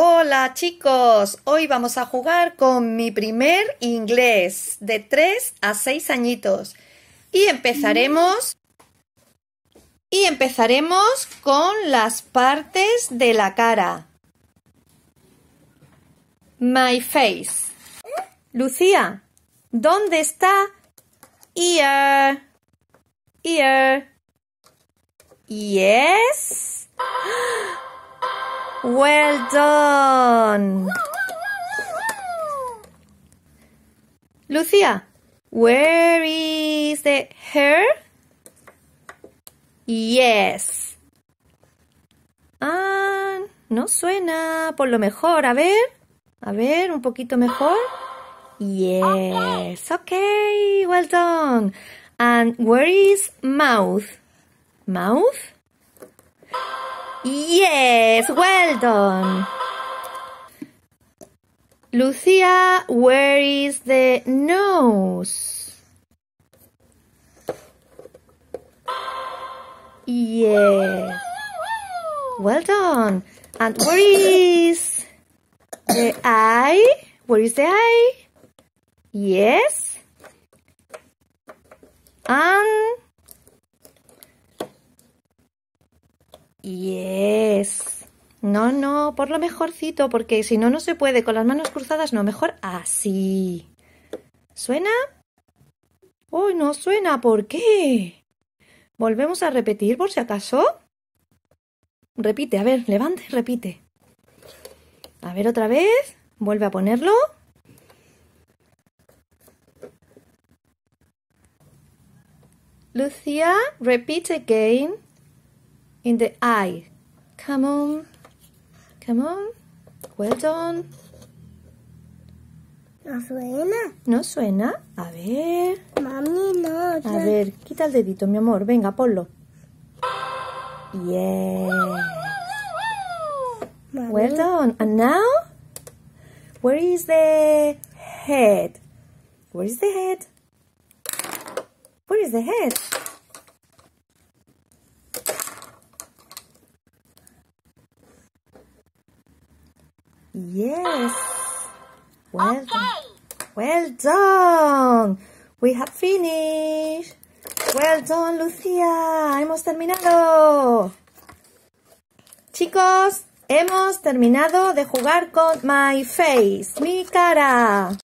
Hola chicos, hoy vamos a jugar con mi primer inglés de 3 a 6 añitos y empezaremos y empezaremos con las partes de la cara. My face. Lucía, ¿dónde está ear? Ear. Yes. Well done. Lucia, where is the hair? Yes. Ah, no suena. Por lo mejor, a ver. A ver, un poquito mejor. Yes. Okay, well done. And where is mouth? Mouth? Yes, well done. Lucia, where is the nose? Yeah. Well done. And where is the eye? Where is the eye? Yes. And Yes. No, no, por lo mejorcito, porque si no, no se puede. Con las manos cruzadas, no, mejor así. ¿Suena? Uy, no suena, ¿por qué? Volvemos a repetir por si acaso. Repite, a ver, levante repite. A ver otra vez, vuelve a ponerlo. Lucía repeat again in the eye. Come on. Come on. Well done. No suena. ¿No suena? A ver. Mami, no. A ver, quita el dedito, mi amor. Venga, ponlo. Yeah. Well done. And now, where is the head? Where is the head? Where is the head? Yes. Well Well done. We have finished. Well done, Lucia. Hemos terminado. Chicos, hemos terminado de jugar con My Face, mi cara.